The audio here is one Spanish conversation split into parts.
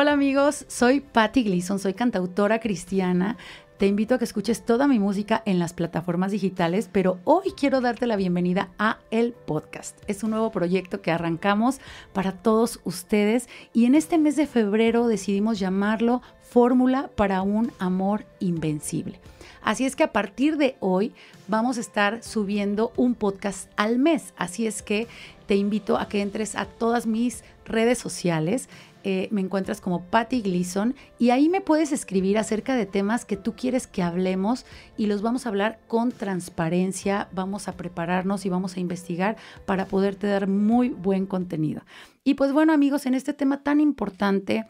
Hola amigos, soy Patti Gleason, soy cantautora cristiana. Te invito a que escuches toda mi música en las plataformas digitales, pero hoy quiero darte la bienvenida a el podcast. Es un nuevo proyecto que arrancamos para todos ustedes y en este mes de febrero decidimos llamarlo Fórmula para un amor invencible. Así es que a partir de hoy vamos a estar subiendo un podcast al mes. Así es que te invito a que entres a todas mis redes sociales. Eh, me encuentras como Patty Gleason y ahí me puedes escribir acerca de temas que tú quieres que hablemos y los vamos a hablar con transparencia, vamos a prepararnos y vamos a investigar para poderte dar muy buen contenido. Y pues bueno amigos, en este tema tan importante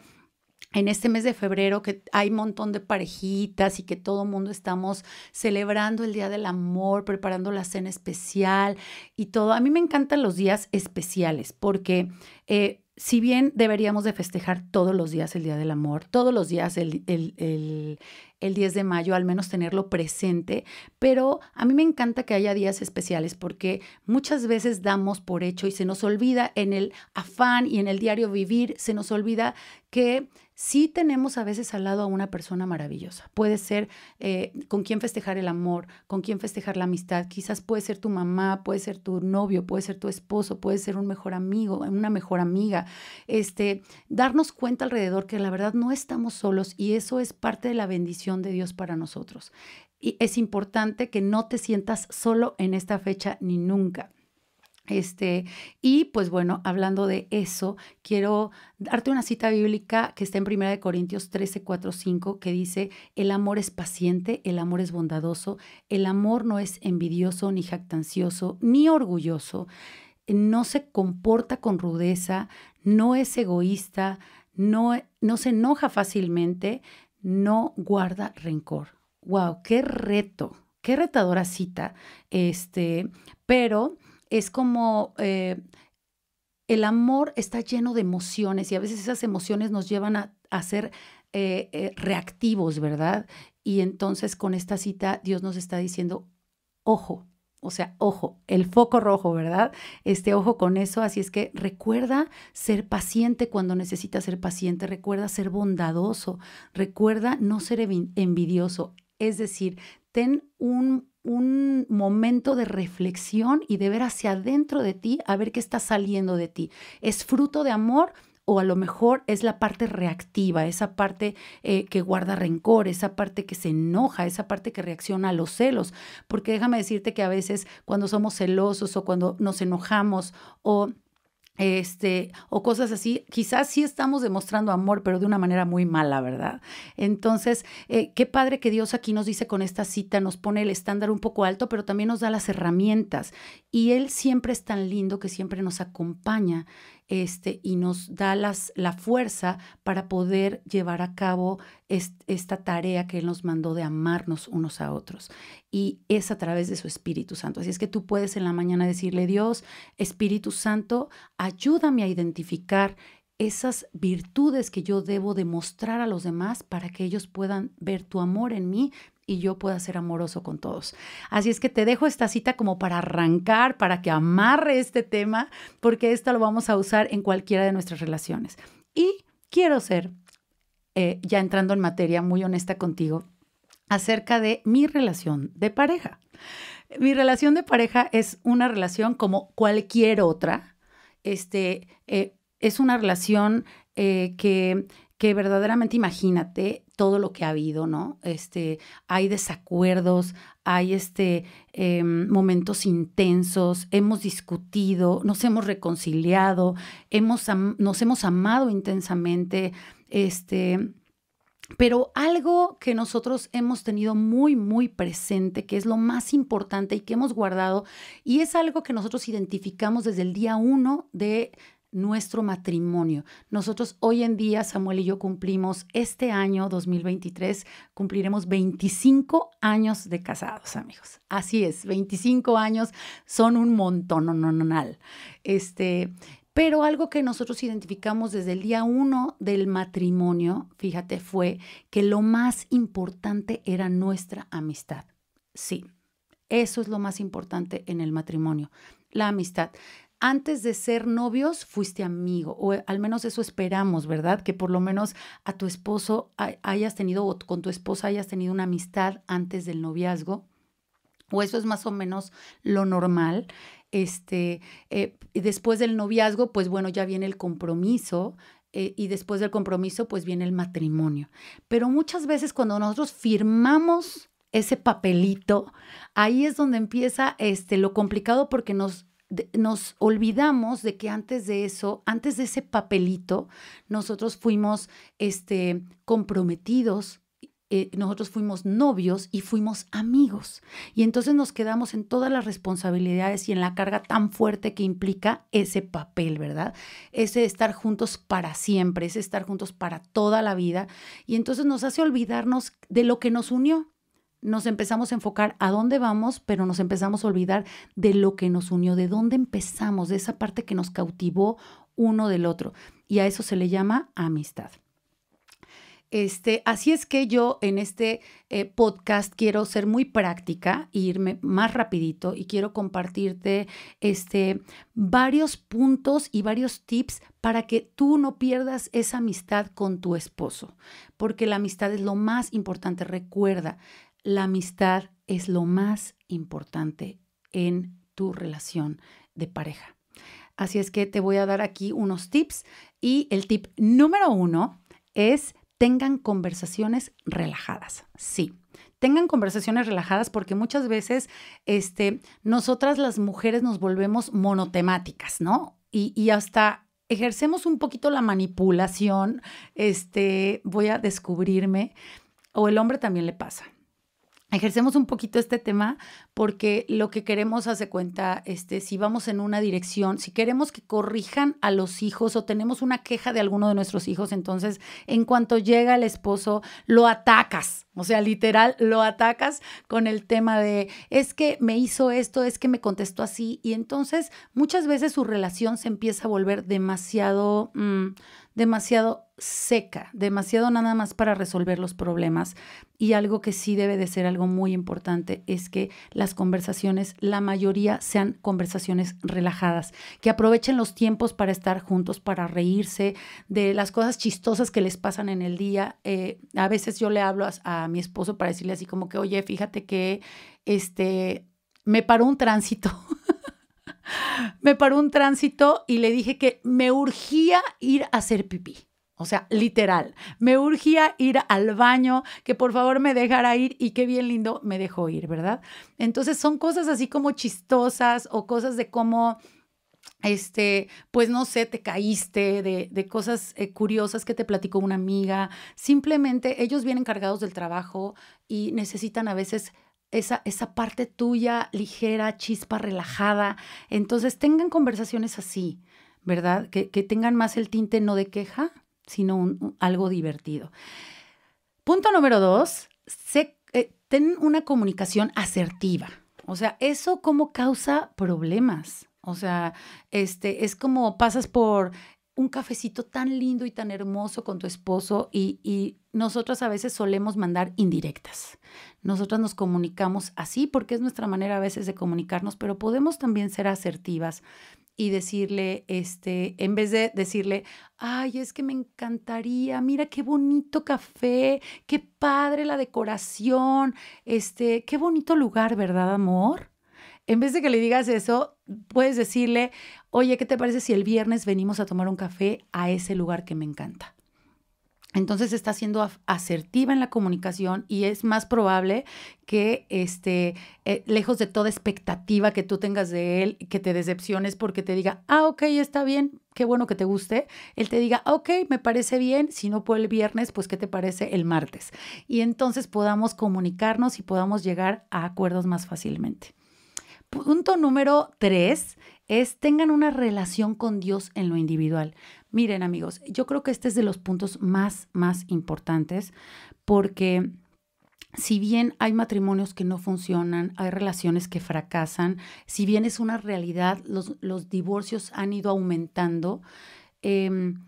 en este mes de febrero que hay un montón de parejitas y que todo el mundo estamos celebrando el Día del Amor, preparando la cena especial y todo. A mí me encantan los días especiales porque eh, si bien deberíamos de festejar todos los días el Día del Amor, todos los días el, el, 10 de mayo, al menos tenerlo presente, pero a mí me encanta que haya días especiales porque muchas veces damos por hecho y se nos olvida en el afán y en el diario vivir, se nos olvida que sí tenemos a veces al lado a una persona maravillosa. Puede ser eh, con quien festejar el amor, con quien festejar la amistad. Quizás puede ser tu mamá, puede ser tu novio, puede ser tu esposo, puede ser un mejor amigo, una mejor amiga. Este, darnos cuenta alrededor que la verdad no estamos solos y eso es parte de la bendición de Dios para nosotros. Y es importante que no te sientas solo en esta fecha ni nunca. Este, y pues bueno, hablando de eso, quiero darte una cita bíblica que está en 1 Corintios 13, 4, 5, que dice, el amor es paciente, el amor es bondadoso, el amor no es envidioso, ni jactancioso, ni orgulloso, no se comporta con rudeza, no es egoísta, no, no se enoja fácilmente, no guarda rencor. ¡Wow! ¡Qué reto! ¡Qué retadora cita! Este, pero es como... Eh, el amor está lleno de emociones y a veces esas emociones nos llevan a, ser eh, eh, reactivos, ¿verdad? Y entonces con esta cita Dios nos está diciendo, ojo, o sea, ojo, el foco rojo, ¿verdad? Este ojo con eso, así es que recuerda ser paciente cuando necesitas ser paciente, recuerda ser bondadoso, recuerda no ser envidioso, es decir, ten un un momento de reflexión y de ver hacia adentro de ti, a ver qué está saliendo de ti. ¿Es fruto de amor? o a lo mejor es la parte reactiva, esa parte eh, que guarda rencor, esa parte que se enoja, esa parte que reacciona a los celos. Porque déjame decirte que a veces cuando somos celosos o cuando nos enojamos o este, o cosas así, quizás sí estamos demostrando amor, pero de una manera muy mala, ¿verdad? Entonces, eh, qué padre que Dios aquí nos dice con esta cita, nos pone el estándar un poco alto, pero también nos da las herramientas y Él siempre es tan lindo que siempre nos acompaña este, y nos da las, la fuerza para poder llevar a cabo esta tarea que Él nos mandó de amarnos unos a otros. Y es a través de su Espíritu Santo. Así es que tú puedes en la mañana decirle, Dios, Espíritu Santo, ayúdame a identificar esas virtudes que yo debo demostrar a los demás para que ellos puedan ver tu amor en mí y yo pueda ser amoroso con todos. Así es que te dejo esta cita como para arrancar, para que amarre este tema, porque esta lo vamos a usar en cualquiera de nuestras relaciones. Y quiero ser, eh, ya entrando en materia, muy honesta contigo acerca de mi relación de pareja. Mi relación de pareja es una relación como cualquier otra. Este, eh, es una relación eh, que, que verdaderamente, imagínate, todo lo que ha habido, ¿no? Este, hay desacuerdos, hay este, em, momentos intensos, hemos discutido, nos hemos reconciliado, hemos nos hemos amado intensamente, este, pero algo que nosotros hemos tenido muy, muy presente, que es lo más importante y que hemos guardado, y es algo que nosotros identificamos desde el día uno de nuestro matrimonio. Nosotros hoy en día, Samuel y yo cumplimos este año 2023, cumpliremos 25 años de casados, amigos. Así es, 25 años son un montón, no, no, no, Este, pero algo que nosotros identificamos desde el día uno del matrimonio, fíjate, fue que lo más importante era nuestra amistad. Sí, eso es lo más importante en el matrimonio, la amistad antes de ser novios fuiste amigo, o eh, al menos eso esperamos, ¿verdad? Que por lo menos a tu esposo hayas tenido, o con tu esposa hayas tenido una amistad antes del noviazgo, o eso es más o menos lo normal. Este, eh, después del noviazgo, pues bueno, ya viene el compromiso, eh, y después del compromiso, pues viene el matrimonio. Pero muchas veces cuando nosotros firmamos ese papelito, ahí es donde empieza este, lo complicado porque nos nos olvidamos de que antes de eso, antes de ese papelito, nosotros fuimos este, comprometidos, eh, nosotros fuimos novios y fuimos amigos. Y entonces nos quedamos en todas las responsabilidades y en la carga tan fuerte que implica ese papel, ¿verdad? Ese estar juntos para siempre, ese estar juntos para toda la vida. Y entonces nos hace olvidarnos de lo que nos unió nos empezamos a enfocar a dónde vamos, pero nos empezamos a olvidar de lo que nos unió, de dónde empezamos, de esa parte que nos cautivó uno del otro. Y a eso se le llama amistad. Este, así es que yo en este eh, podcast quiero ser muy práctica e irme más rapidito y quiero compartirte este, varios puntos y varios tips para que tú no pierdas esa amistad con tu esposo, porque la amistad es lo más importante. Recuerda, la amistad es lo más importante en tu relación de pareja. Así es que te voy a dar aquí unos tips y el tip número uno es tengan conversaciones relajadas. Sí, tengan conversaciones relajadas porque muchas veces este, nosotras las mujeres nos volvemos monotemáticas, ¿no? Y, y hasta ejercemos un poquito la manipulación, este, voy a descubrirme, o el hombre también le pasa ejercemos un poquito este tema porque lo que queremos hace cuenta, este, si vamos en una dirección, si queremos que corrijan a los hijos o tenemos una queja de alguno de nuestros hijos, entonces en cuanto llega el esposo, lo atacas. O sea, literal, lo atacas con el tema de, es que me hizo esto, es que me contestó así. Y entonces muchas veces su relación se empieza a volver demasiado, mm, demasiado seca, demasiado nada más para resolver los problemas. Y algo que sí debe de ser algo muy importante es que las conversaciones, la mayoría sean conversaciones relajadas, que aprovechen los tiempos para estar juntos, para reírse de las cosas chistosas que les pasan en el día. Eh, a veces yo le hablo a, mi esposo para decirle así como que, oye, fíjate que este, me paró un tránsito. me paró un tránsito y le dije que me urgía ir a hacer pipí. O sea, literal, me urgía ir al baño, que por favor me dejara ir y qué bien lindo me dejó ir, ¿verdad? Entonces son cosas así como chistosas o cosas de cómo este, pues no sé, te caíste de, cosas eh, curiosas que te platicó una amiga. Simplemente ellos vienen cargados del trabajo y necesitan a veces esa, parte tuya ligera, chispa, relajada. Entonces tengan conversaciones así, ¿verdad? Que, tengan más el tinte no de queja, sino algo divertido. Punto número dos, eh, ten una comunicación asertiva. O sea, eso como causa problemas. O sea, este, es como pasas por un cafecito tan lindo y tan hermoso con tu esposo y, nosotras a veces solemos mandar indirectas. Nosotras nos comunicamos así porque es nuestra manera a veces de comunicarnos, pero podemos también ser asertivas y decirle, este, en vez de decirle, ay, es que me encantaría, mira qué bonito café, qué padre la decoración, este, qué bonito lugar, ¿verdad, amor? En vez de que le digas eso, puedes decirle, oye, ¿qué te parece si el viernes venimos a tomar un café a ese lugar que me encanta? Entonces está siendo asertiva en la comunicación y es más probable que, este, eh, lejos de toda expectativa que tú tengas de él, que te decepciones porque te diga, ah, ok, está bien, qué bueno que te guste, él te diga, ok, me parece bien, si no puedo el viernes, pues qué te parece el martes. Y entonces podamos comunicarnos y podamos llegar a acuerdos más fácilmente. Punto número tres es tengan una relación con Dios en lo individual. Miren amigos, yo creo que este es de los puntos más, más importantes porque si bien hay matrimonios que no funcionan, hay relaciones que fracasan, si bien es una realidad, los, los divorcios han ido aumentando. Em,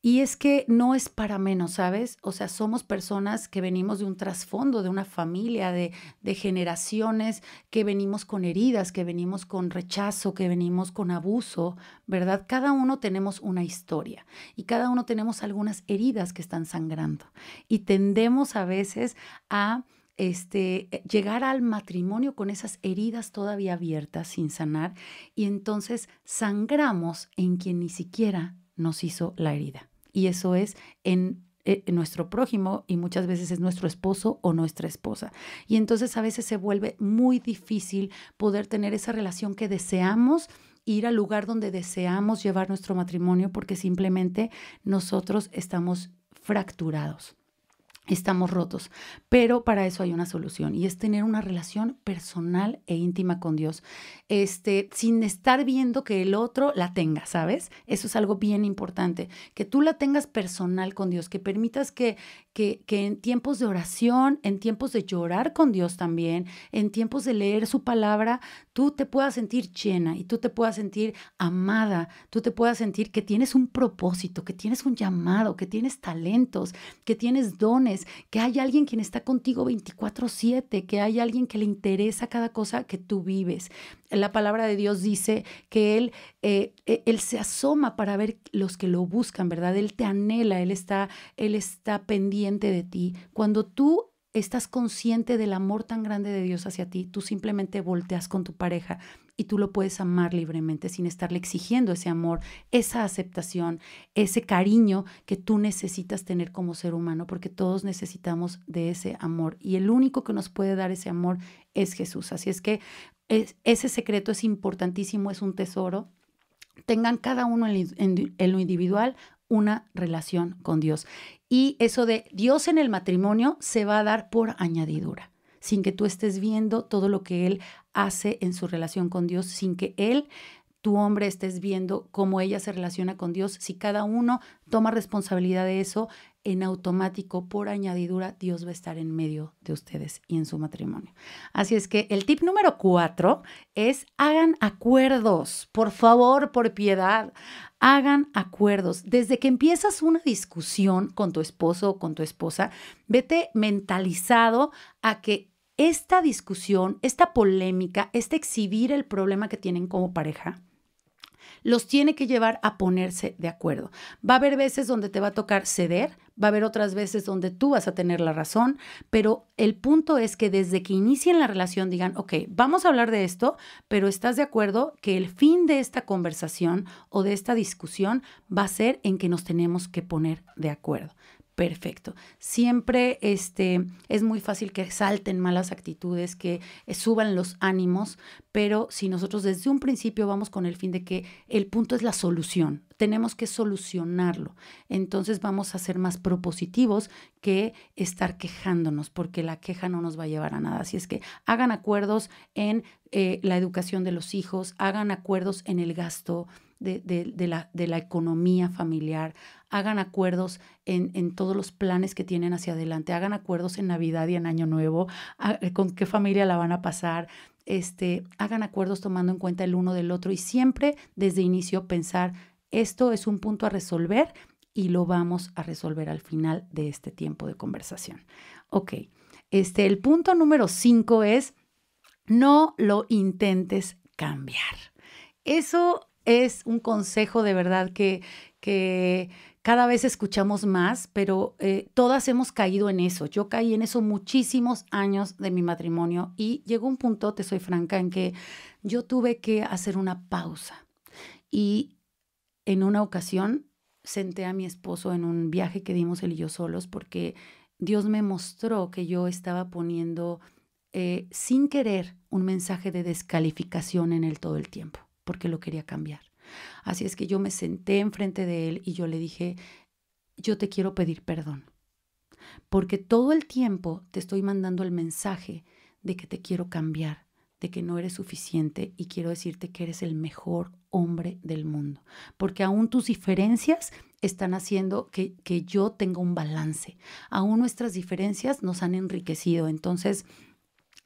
y es que no es para menos, ¿sabes? O sea, somos personas que venimos de un trasfondo, de una familia, de, generaciones, que venimos con heridas, que venimos con rechazo, que venimos con abuso, ¿verdad? Cada uno tenemos una historia y cada uno tenemos algunas heridas que están sangrando. Y tendemos a veces a este, eh, llegar al matrimonio con esas heridas todavía abiertas, sin sanar, y entonces sangramos en quien ni siquiera nos hizo la herida. Y eso es eh, en, nuestro prójimo y muchas veces es nuestro esposo o nuestra esposa. Y entonces a veces se vuelve muy difícil poder tener esa relación que deseamos ir al lugar donde deseamos llevar nuestro matrimonio porque simplemente nosotros estamos fracturados estamos rotos, pero para eso hay una solución y es tener una relación personal e íntima con Dios, este, sin estar viendo que el otro la tenga, ¿sabes? Eso es algo bien importante, que tú la tengas personal con Dios, que permitas que, que, que en tiempos de oración, en tiempos de llorar con Dios también, en tiempos de leer su palabra, tú te puedas sentir llena y tú te puedas sentir amada, tú te puedas sentir que tienes un propósito, que tienes un llamado, que tienes talentos, que tienes dones, que hay alguien quien está contigo 24/7, que hay alguien que le interesa cada cosa que tú vives. La palabra de Dios dice que Él, eh, e, él se asoma para ver los que lo buscan, ¿verdad? Él te anhela, Él está, él está pendiente de ti. Cuando tú estás consciente del amor tan grande de Dios hacia ti, tú simplemente volteas con tu pareja y tú lo puedes amar libremente sin estarle exigiendo ese amor, esa aceptación, ese cariño que tú necesitas tener como ser humano, porque todos necesitamos de ese amor y el único que nos puede dar ese amor es Jesús. Así es que ese secreto es importantísimo, es un tesoro. Tengan cada uno en lo individual una relación con Dios. Y eso de Dios en el matrimonio se va a dar por añadidura sin que tú estés viendo todo lo que él hace en su relación con Dios, sin que él tu hombre estés viendo cómo ella se relaciona con Dios, si cada uno toma responsabilidad de eso, en automático, por añadidura, Dios va a estar en medio de ustedes y en su matrimonio. Así es que el tip número cuatro es hagan acuerdos, por favor, por piedad, hagan acuerdos. Desde que empiezas una discusión con tu esposo o con tu esposa, vete mentalizado a que esta discusión, esta polémica, este exhibir el problema que tienen como pareja, los tiene que llevar a ponerse de acuerdo. Va a haber veces donde te va a tocar ceder, va a haber otras veces donde tú vas a tener la razón, pero el punto es que desde que inicien la relación digan, ok, vamos a hablar de esto, pero estás de acuerdo que el fin de esta conversación o de esta discusión va a ser en que nos tenemos que poner de acuerdo perfecto. Siempre este, es muy fácil que salten malas actitudes, que eh, suban los ánimos, pero si nosotros desde un principio vamos con el fin de que el punto es la solución, tenemos que solucionarlo, entonces vamos a ser más propositivos que estar quejándonos, porque la queja no nos va a llevar a nada. Así es que hagan acuerdos en eh, la educación de los hijos, hagan acuerdos en el gasto. De, de, la, de la economía familiar, hagan acuerdos en, todos los planes que tienen hacia adelante, hagan acuerdos en Navidad y en Año Nuevo, ah, eh, con qué familia la van a pasar, este, hagan acuerdos tomando en cuenta el uno del otro y siempre desde inicio pensar, esto es un punto a resolver y lo vamos a resolver al final de este tiempo de conversación. Ok, este, el punto número cinco es, no lo intentes cambiar. Eso es un consejo de verdad que, que cada vez escuchamos más, pero eh, todas hemos caído en eso. Yo caí en eso muchísimos años de mi matrimonio y llegó un punto, te soy franca, en que yo tuve que hacer una pausa. Y en una ocasión senté a mi esposo en un viaje que dimos él y yo solos porque Dios me mostró que yo estaba poniendo eh, sin querer un mensaje de descalificación en él todo el tiempo, porque lo quería cambiar. Así es que yo me senté enfrente de él y yo le dije, yo te quiero pedir perdón, porque todo el tiempo te estoy mandando el mensaje de que te quiero cambiar, de que no eres suficiente y quiero decirte que eres el mejor hombre del mundo, porque aún tus diferencias están haciendo que, yo tenga un balance, aún nuestras diferencias nos han enriquecido, entonces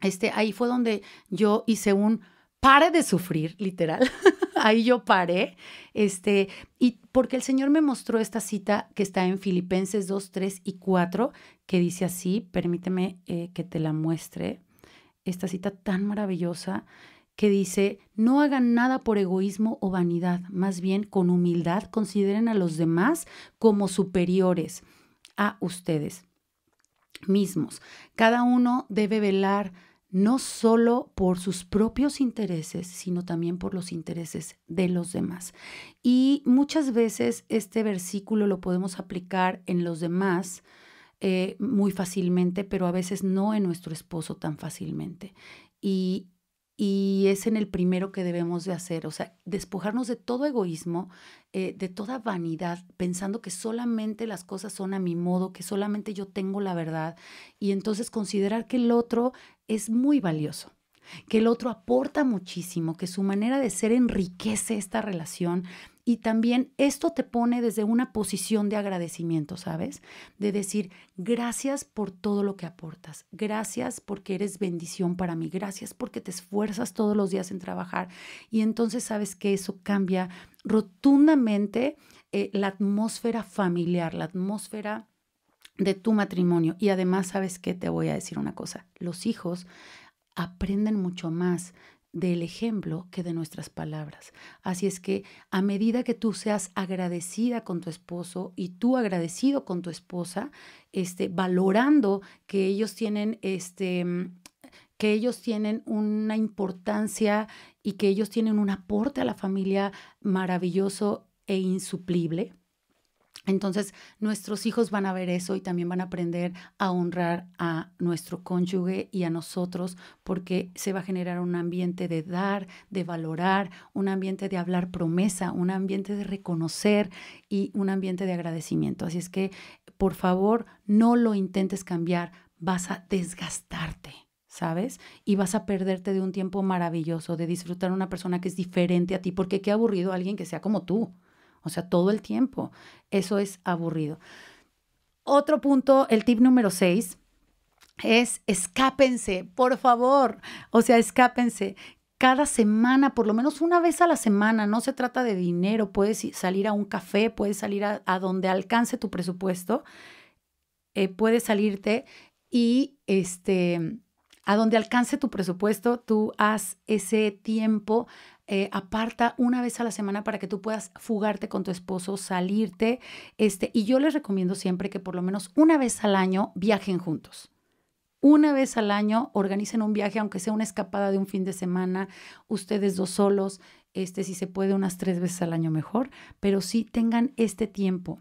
este, ahí fue donde yo hice un pare de sufrir, literal. ahí yo paré, este, y porque el Señor me mostró esta cita que está en Filipenses 2, 3 y 4, que dice así, permíteme eh, que te la muestre, esta cita tan maravillosa que dice, no hagan nada por egoísmo o vanidad, más bien con humildad consideren a los demás como superiores a ustedes mismos. Cada uno debe velar no solo por sus propios intereses, sino también por los intereses de los demás. Y muchas veces este versículo lo podemos aplicar en los demás eh, muy fácilmente, pero a veces no en nuestro esposo tan fácilmente. Y, y es en el primero que debemos de hacer, o sea, despojarnos de todo egoísmo, eh, de toda vanidad, pensando que solamente las cosas son a mi modo, que solamente yo tengo la verdad, y entonces considerar que el otro es muy valioso, que el otro aporta muchísimo, que su manera de ser enriquece esta relación y también esto te pone desde una posición de agradecimiento, ¿sabes? De decir, gracias por todo lo que aportas, gracias porque eres bendición para mí, gracias porque te esfuerzas todos los días en trabajar. Y entonces sabes que eso cambia rotundamente eh, la atmósfera familiar, la atmósfera de tu matrimonio. Y además, ¿sabes qué? Te voy a decir una cosa. Los hijos aprenden mucho más del ejemplo que de nuestras palabras. Así es que a medida que tú seas agradecida con tu esposo y tú agradecido con tu esposa, este, valorando que ellos tienen este que ellos tienen una importancia y que ellos tienen un aporte a la familia maravilloso e insuplible, entonces, nuestros hijos van a ver eso y también van a aprender a honrar a nuestro cónyuge y a nosotros, porque se va a generar un ambiente de dar, de valorar, un ambiente de hablar promesa, un ambiente de reconocer y un ambiente de agradecimiento. Así es que, por favor, no lo intentes cambiar, vas a desgastarte. ¿sabes? Y vas a perderte de un tiempo maravilloso, de disfrutar una persona que es diferente a ti, porque qué aburrido alguien que sea como tú. O sea, todo el tiempo. Eso es aburrido. Otro punto, el tip número seis, es escápense, por favor. O sea, escápense cada semana, por lo menos una vez a la semana. No se trata de dinero, puedes salir a un café, puedes salir a, donde alcance tu presupuesto, eh, puedes salirte y este, a donde alcance tu presupuesto, tú haz ese tiempo eh, aparta una vez a la semana para que tú puedas fugarte con tu esposo, salirte. Este, y yo les recomiendo siempre que por lo menos una vez al año viajen juntos una vez al año organicen un viaje, aunque sea una escapada de un fin de semana, ustedes dos solos, este si se puede unas tres veces al año mejor, pero sí tengan este tiempo.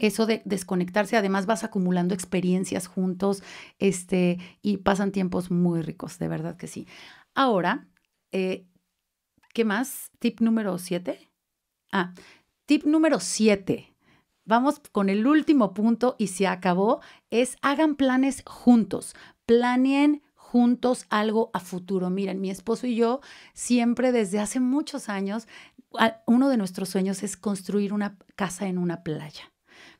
Eso de desconectarse, además vas acumulando experiencias juntos, este, y pasan tiempos muy ricos, de verdad que sí. Ahora, eh, ¿Qué más? Tip número siete? Ah, tip número siete. Vamos con el último punto y se acabó. Es hagan planes juntos. Planeen juntos algo a futuro. Miren, mi esposo y yo siempre desde hace muchos años, uno de nuestros sueños es construir una casa en una playa.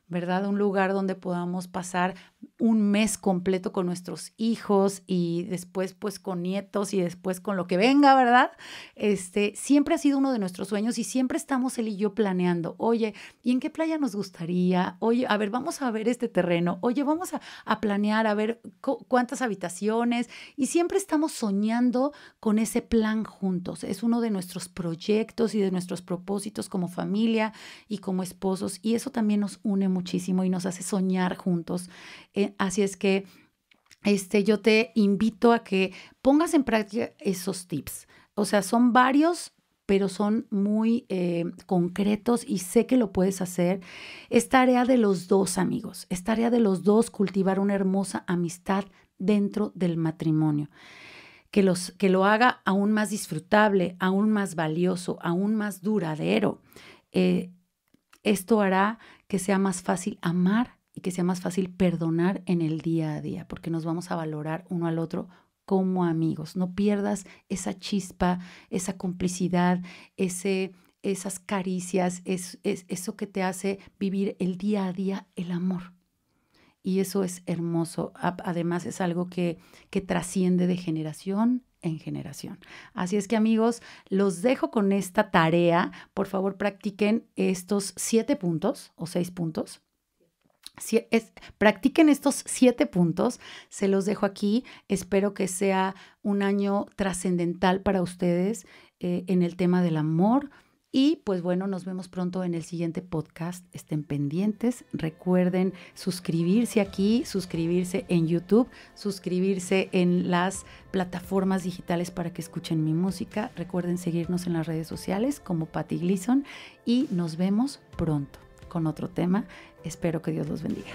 ¿verdad? Un lugar donde podamos pasar un mes completo con nuestros hijos y después pues con nietos y después con lo que venga, ¿verdad? Este, siempre ha sido uno de nuestros sueños y siempre estamos él y yo planeando, oye, ¿y en qué playa nos gustaría? Oye, a ver, vamos a ver este terreno, oye, vamos a, a planear, a ver cuántas habitaciones y siempre estamos soñando con ese plan juntos. Es uno de nuestros proyectos y de nuestros propósitos como familia y como esposos y eso también nos une muchísimo y nos hace soñar juntos. Eh, así es que este, yo te invito a que pongas en práctica esos tips. O sea, son varios pero son muy eh, concretos y sé que lo puedes hacer. Es tarea de los dos amigos, es tarea de los dos cultivar una hermosa amistad dentro del matrimonio. Que, los, que, lo haga aún más disfrutable, aún más valioso, aún más duradero. Eh, esto hará que sea más fácil amar y que sea más fácil perdonar en el día a día, porque nos vamos a valorar uno al otro como amigos. No pierdas esa chispa, esa complicidad, ese, esas caricias, es, eso que te hace vivir el día a día el amor. Y eso es hermoso. Además es algo que, que trasciende de generación en generación. Así es que amigos, los dejo con esta tarea. Por favor, practiquen estos siete puntos o seis puntos. Si es, practiquen estos siete puntos, se los dejo aquí. Espero que sea un año trascendental para ustedes eh, en el tema del amor, y pues bueno, nos vemos pronto en el siguiente podcast. Estén pendientes. Recuerden suscribirse aquí, suscribirse en YouTube, suscribirse en las plataformas digitales para que escuchen mi música. Recuerden seguirnos en las redes sociales como Patty Gleason y nos vemos pronto con otro tema. Espero que Dios los bendiga.